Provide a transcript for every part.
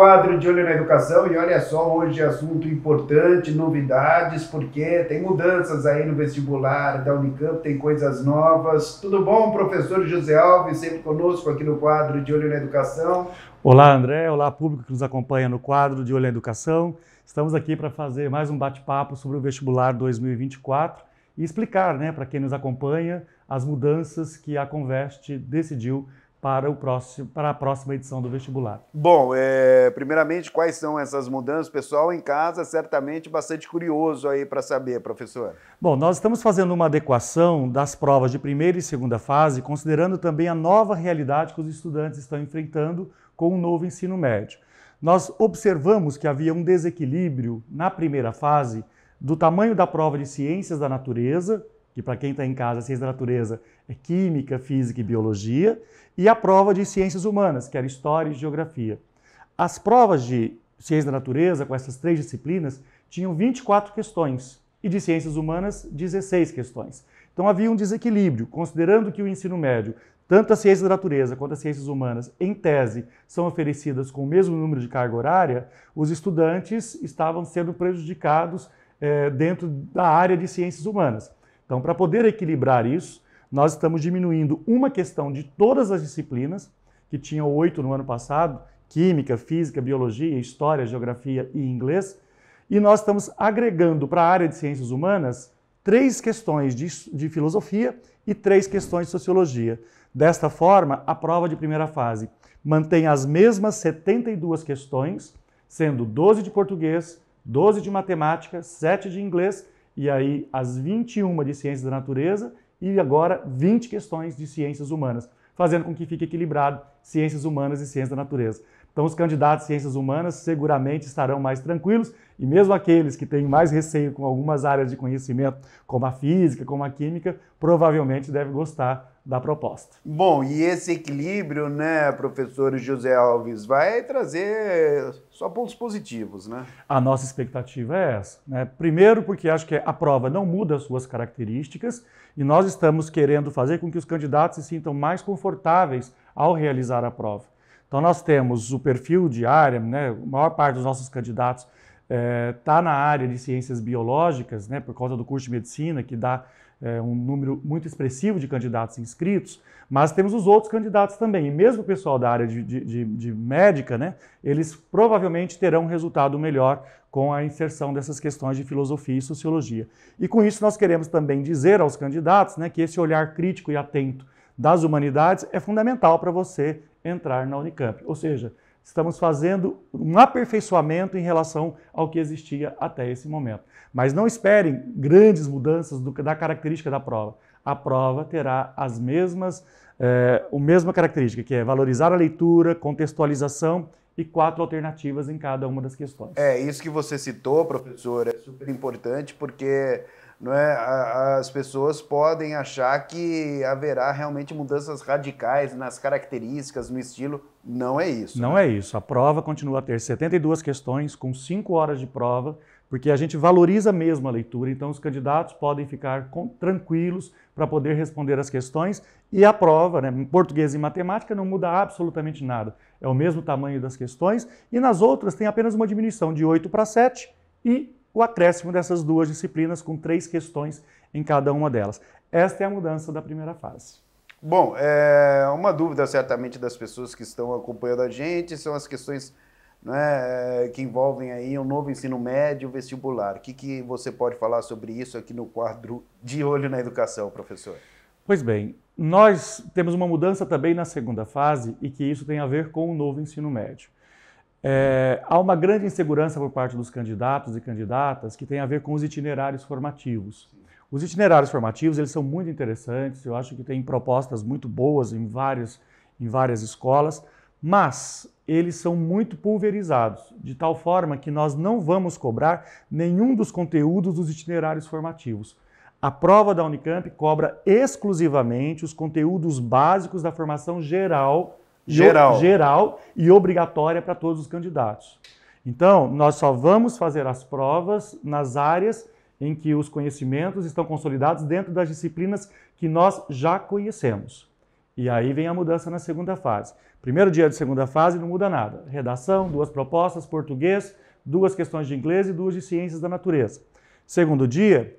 quadro de Olho na Educação e olha só, hoje é assunto importante, novidades, porque tem mudanças aí no vestibular da Unicamp, tem coisas novas. Tudo bom, professor José Alves, sempre conosco aqui no quadro de Olho na Educação. Olá, André, olá, público que nos acompanha no quadro de Olho na Educação. Estamos aqui para fazer mais um bate-papo sobre o vestibular 2024 e explicar né, para quem nos acompanha as mudanças que a Conveste decidiu para, o próximo, para a próxima edição do vestibular. Bom, é, primeiramente, quais são essas mudanças? Pessoal em casa, certamente bastante curioso aí para saber, professor. Bom, nós estamos fazendo uma adequação das provas de primeira e segunda fase, considerando também a nova realidade que os estudantes estão enfrentando com o novo ensino médio. Nós observamos que havia um desequilíbrio na primeira fase do tamanho da prova de ciências da natureza, que para quem está em casa, ciência da natureza é química, física e biologia, e a prova de ciências humanas, que era história e geografia. As provas de ciência da natureza, com essas três disciplinas, tinham 24 questões e de ciências humanas, 16 questões. Então havia um desequilíbrio, considerando que o ensino médio, tanto a ciência da natureza quanto as ciências humanas, em tese, são oferecidas com o mesmo número de carga horária, os estudantes estavam sendo prejudicados é, dentro da área de ciências humanas. Então, para poder equilibrar isso, nós estamos diminuindo uma questão de todas as disciplinas, que tinham oito no ano passado: química, física, biologia, história, geografia e inglês. E nós estamos agregando para a área de ciências humanas três questões de, de, filosofia e três questões de sociologia. Desta forma, a prova de primeira fase mantém as mesmas 72 questões, sendo 12 de português, 12 de matemática, 7 de inglês e aí as 21 de ciências da natureza e agora 20 questões de ciências humanas, fazendo com que fique equilibrado ciências humanas e ciências da natureza. Então, os candidatos de ciências humanas seguramente estarão mais tranquilos e, mesmo aqueles que têm mais receio com algumas áreas de conhecimento, como a física, como a química, provavelmente devem gostar da proposta. Bom, e esse equilíbrio, né, professor José Alves, vai trazer só pontos positivos, né? A nossa expectativa é essa. Né? Primeiro, porque acho que a prova não muda as suas características e nós estamos querendo fazer com que os candidatos se sintam mais confortáveis ao realizar a prova. Então, nós temos o perfil de área, né, a maior parte dos nossos candidatos está eh, é, na área de ciências biológicas, né, por causa do curso de medicina, que dá é, um número muito expressivo de candidatos inscritos, mas temos os outros candidatos também. E mesmo o pessoal da área de, de, de, de médica, né, eles provavelmente terão um resultado melhor com a inserção dessas questões de filosofia e sociologia. E com isso nós queremos também dizer aos candidatos né, que esse olhar crítico e atento das humanidades é fundamental para você entrar na Unicamp. Ou seja, Estamos fazendo um aperfeiçoamento em relação ao que existia até esse momento. Mas não esperem grandes mudanças do, da característica da prova. A prova terá as mesmas, é, eh, a mesma característica, que é valorizar a leitura, contextualização e quatro alternativas em cada uma das questões. É, isso que você citou, professor, é super importante, porque não é, as pessoas podem achar que haverá realmente mudanças radicais nas características, no estilo. Não é isso. Não né? é isso. A prova continua a ter 72 questões com 5 horas de prova, porque a gente valoriza mesmo a leitura, então os candidatos podem ficar com, tranquilos para poder responder as questões e a prova, né, em português e matemática, não muda absolutamente nada. É o mesmo tamanho das questões e nas outras tem apenas uma diminuição de 8 para 7 e o acréscimo dessas duas disciplinas com três questões em cada uma delas. Esta é a mudança da primeira fase. Bom, é uma dúvida certamente das pessoas que estão acompanhando a gente são as questões né, é, que envolvem aí o um novo ensino médio vestibular. O que, que você pode falar sobre isso aqui no quadro de olho na educação, professor? Pois bem, nós temos uma mudança também na segunda fase e que isso tem a ver com o novo ensino médio. É, há uma grande insegurança por parte dos candidatos e candidatas que tem a ver com os itinerários formativos. Os itinerários formativos eles são muito interessantes, eu acho que tem propostas muito boas em, várias em várias escolas, mas eles são muito pulverizados, de tal forma que nós não vamos cobrar nenhum dos conteúdos dos itinerários formativos. A prova da Unicamp cobra exclusivamente os conteúdos básicos da formação geral geral. geral e obrigatória para todos os candidatos. Então, nós só vamos fazer as provas nas áreas em que os conhecimentos estão consolidados dentro das disciplinas que nós já conhecemos. E aí vem a mudança na segunda fase. Primeiro dia de segunda fase não muda nada. Redação, duas propostas, português, duas questões de inglês e duas de ciências da natureza. Segundo dia,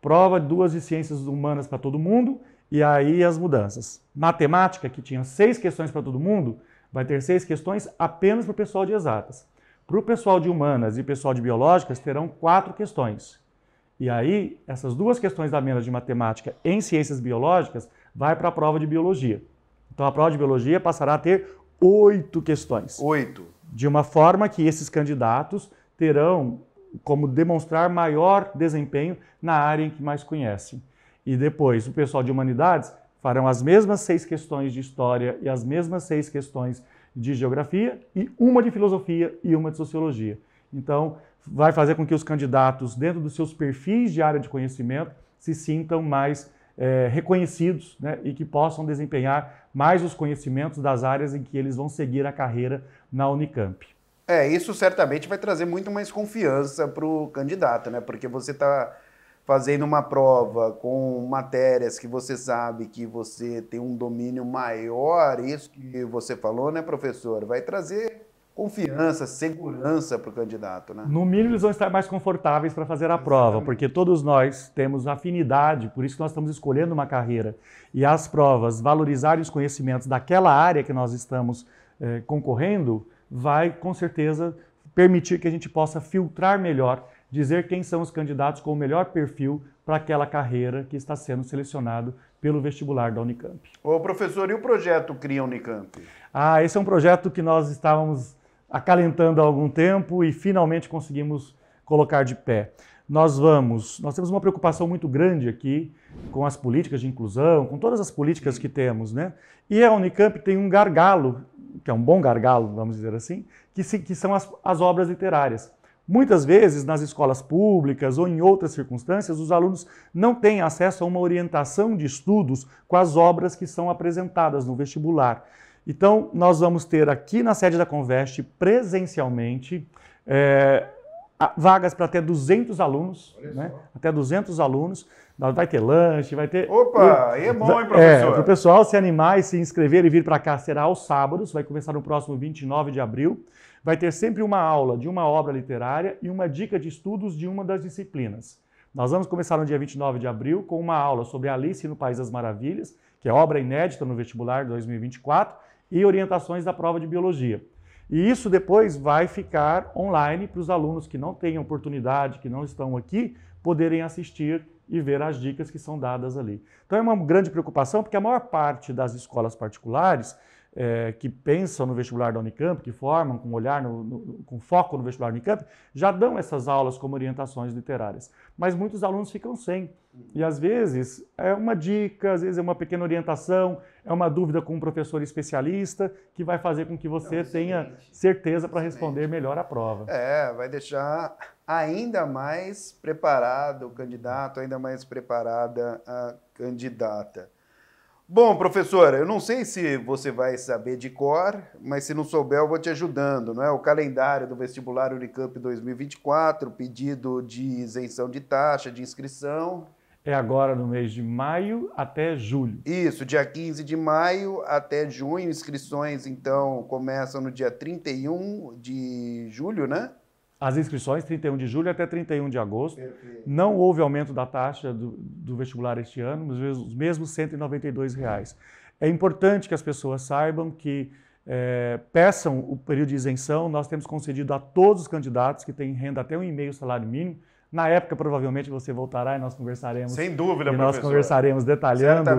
prova duas de ciências humanas para todo mundo e aí as mudanças. Matemática, que tinha seis questões para todo mundo, vai ter seis questões apenas para o pessoal de exatas. Para o pessoal de humanas e pessoal de biológicas, terão quatro questões. E aí, essas duas questões da mesa de matemática em ciências biológicas vai para a prova de biologia. Então, a prova de biologia passará a ter oito questões. Oito. De uma forma que esses candidatos terão como demonstrar maior desempenho na área em que mais conhecem. E depois, o pessoal de humanidades farão as mesmas seis questões de história e as mesmas seis questões de geografia, e uma de filosofia e uma de sociologia. Então, vai fazer com que os candidatos, dentro dos seus perfis de área de conhecimento, se sintam mais é, reconhecidos né, e que possam desempenhar mais os conhecimentos das áreas em que eles vão seguir a carreira na Unicamp. É, isso certamente vai trazer muito mais confiança para o candidato, né? Porque você está fazendo uma prova com matérias que você sabe que você tem um domínio maior, isso que você falou, né, professor? Vai trazer confiança, segurança para o candidato, né? No mínimo, eles vão estar mais confortáveis para fazer a Exatamente. prova, porque todos nós temos afinidade, por isso que nós estamos escolhendo uma carreira. E as provas, valorizar os conhecimentos daquela área que nós estamos eh, concorrendo, vai com certeza permitir que a gente possa filtrar melhor dizer quem são os candidatos com o melhor perfil para aquela carreira que está sendo selecionado pelo vestibular da Unicamp. Ô professor, e o projeto Cria Unicamp? Ah, esse é um projeto que nós estávamos acalentando há algum tempo e finalmente conseguimos colocar de pé. Nós vamos, nós temos uma preocupação muito grande aqui com as políticas de inclusão, com todas as políticas que temos, né? E a Unicamp tem um gargalo, que é um bom gargalo, vamos dizer assim, que, se, que são as, as obras literárias. Muitas vezes, nas escolas públicas ou em outras circunstâncias, os alunos não têm acesso a uma orientação de estudos com as obras que são apresentadas no vestibular. Então, nós vamos ter aqui na sede da Conveste, presencialmente, é, ah, vagas para né? até 200 alunos, né? até 200 alunos. Vai ter lanche, vai ter. Opa, é bom, hein, é, professor? É, para o pessoal se animar e se inscrever e vir para cá será aos sábados, vai começar no próximo 29 de abril. Vai ter sempre uma aula de uma obra literária e uma dica de estudos de uma das disciplinas. Nós vamos começar no dia 29 de abril com uma aula sobre Alice no País das Maravilhas, que é obra inédita no vestibular 2024, e orientações da prova de biologia. E isso depois vai ficar online para os alunos que não têm oportunidade, que não estão aqui, poderem assistir e ver as dicas que são dadas ali. Então é uma grande preocupação, porque a maior parte das escolas particulares é, que pensam no vestibular da Unicamp, que formam com olhar, no, no, com foco no vestibular da Unicamp, já dão essas aulas como orientações literárias. Mas muitos alunos ficam sem. E às vezes é uma dica, às vezes é uma pequena orientação, é uma dúvida com um professor especialista que vai fazer com que você Não, tenha certeza para responder melhor a prova. É, vai deixar ainda mais preparado o candidato, ainda mais preparada a candidata. Bom, professora, eu não sei se você vai saber de cor, mas se não souber, eu vou te ajudando, não é? O calendário do vestibular Unicamp 2024, pedido de isenção de taxa, de inscrição. É agora no mês de maio até julho. Isso, dia 15 de maio até junho. Inscrições, então, começam no dia 31 de julho, né? as inscrições, 31 de julho até 31 de agosto. Perfeito. Não houve aumento da taxa do, do vestibular este ano, mas os mesmos R$ 192,00. É importante que as pessoas saibam que é, peçam o período de isenção. Nós temos concedido a todos os candidatos que têm renda até um e meio salário mínimo na época, provavelmente, você voltará e nós conversaremos. Sem dúvida, e nós conversaremos detalhando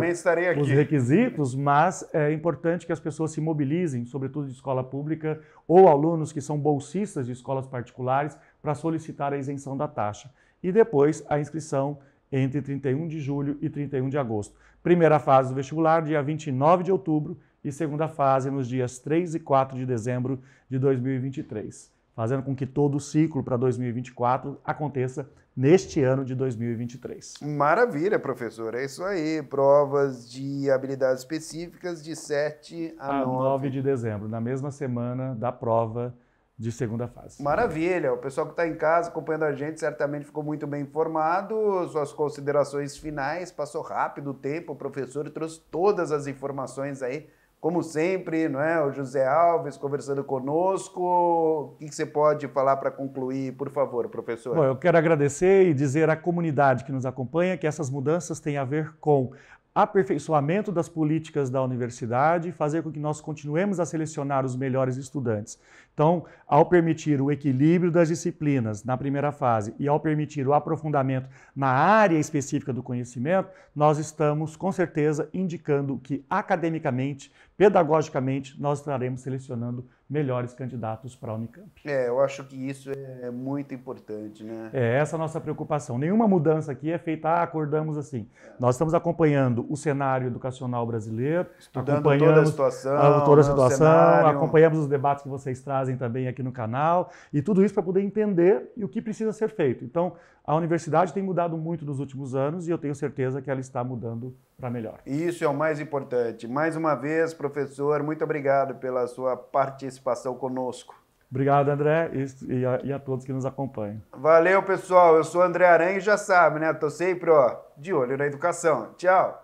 os requisitos, mas é importante que as pessoas se mobilizem, sobretudo de escola pública, ou alunos que são bolsistas de escolas particulares, para solicitar a isenção da taxa. E depois a inscrição entre 31 de julho e 31 de agosto. Primeira fase do vestibular, dia 29 de outubro, e segunda fase nos dias 3 e 4 de dezembro de 2023 fazendo com que todo o ciclo para 2024 aconteça neste ano de 2023. Maravilha, professor. É isso aí. Provas de habilidades específicas de 7 a, a 9. 9 de dezembro, na mesma semana da prova de segunda fase. Maravilha. O pessoal que está em casa acompanhando a gente certamente ficou muito bem informado. Suas considerações finais. Passou rápido o tempo, o professor trouxe todas as informações aí como sempre, não é? o José Alves conversando conosco. O que você pode falar para concluir, por favor, professor? Bom, eu quero agradecer e dizer à comunidade que nos acompanha que essas mudanças têm a ver com aperfeiçoamento das políticas da universidade, fazer com que nós continuemos a selecionar os melhores estudantes. Então, ao permitir o equilíbrio das disciplinas na primeira fase e ao permitir o aprofundamento na área específica do conhecimento, nós estamos com certeza indicando que academicamente pedagogicamente, nós estaremos selecionando melhores candidatos para a Unicamp. É, eu acho que isso é muito importante, né? É essa é a nossa preocupação. Nenhuma mudança aqui é feita, ah, acordamos assim. É. Nós estamos acompanhando o cenário educacional brasileiro, Estudando toda a situação, a, toda a né, situação acompanhamos os debates que vocês trazem também aqui no canal, e tudo isso para poder entender o que precisa ser feito. Então, a universidade tem mudado muito nos últimos anos e eu tenho certeza que ela está mudando para melhor. Isso é o mais importante. Mais uma vez, professor, professor, muito obrigado pela sua participação conosco. Obrigado, André, e a, e a, todos que nos acompanham. Valeu, pessoal. Eu sou André Aranha e já sabe, né? Estou sempre, ó, de olho na educação. Tchau.